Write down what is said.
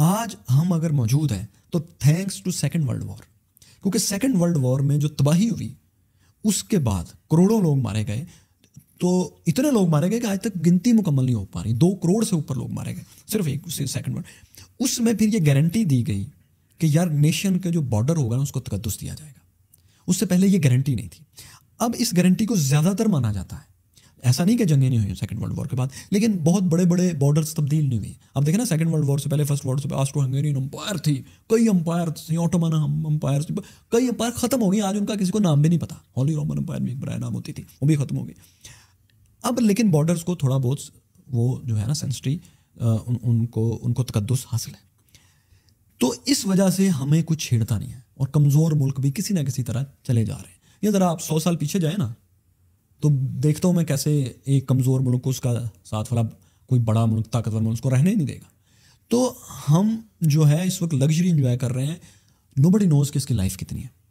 आज हम अगर मौजूद हैं तो thanks to Second World War क्योंकि सेकेंड वर्ल्ड वॉर में जो तबाही हुई उसके बाद करोड़ों लोग मारे गए तो इतने लोग मारे गए कि आज तक गिनती मुकम्मल नहीं हो पा रही दो करोड़ से ऊपर लोग मारे गए सिर्फ एक सेकेंड वर्ल्ड उसमें फिर ये गारंटी दी गई कि यार नेशन के जो बॉर्डर होगा ना उसको तकदस दिया जाएगा उससे पहले ये गारंटी नहीं थी अब इस गारंटी को ज़्यादातर माना जाता है ऐसा नहीं कि जंगें नहीं हुई सेकंड वर्ल्ड वॉर के बाद लेकिन बहुत बड़े बड़े बॉर्डर्स तब्दील नहीं हुई अब देखें ना सेकेंड वर्ल्ड वॉर से पहले फर्स्ट वर्ल्ड से ऑस्ट्रो हंगेरियन अंपायर थी कई अंपायर थी ऑटोमन अंपायर थी कई अंपायर ख़त्म हो गई आज उनका किसी को नाम भी नहीं पता हॉली रोमन अंपायर में एक बड़ा नाम होती थी वो भी ख़त्म हो गई अब लेकिन बॉर्डर्स को थोड़ा बहुत वो जो है ना सेंसरी उन, उनको उनको तकदस हासिल है तो इस वजह से हमें कुछ छेड़ता नहीं है और कमज़ोर मुल्क भी किसी ना किसी तरह चले जा रहे हैं ये ज़रा आप सौ साल पीछे जाए ना तो देखता हूँ मैं कैसे एक कमज़ोर मुल्क को उसका साथ वाला कोई बड़ा मुल्क ताकतवर मुल्क उसको रहने नहीं देगा तो हम जो है इस वक्त लग्जरी इन्जॉय कर रहे हैं नो बडी नोज कि इसकी लाइफ कितनी है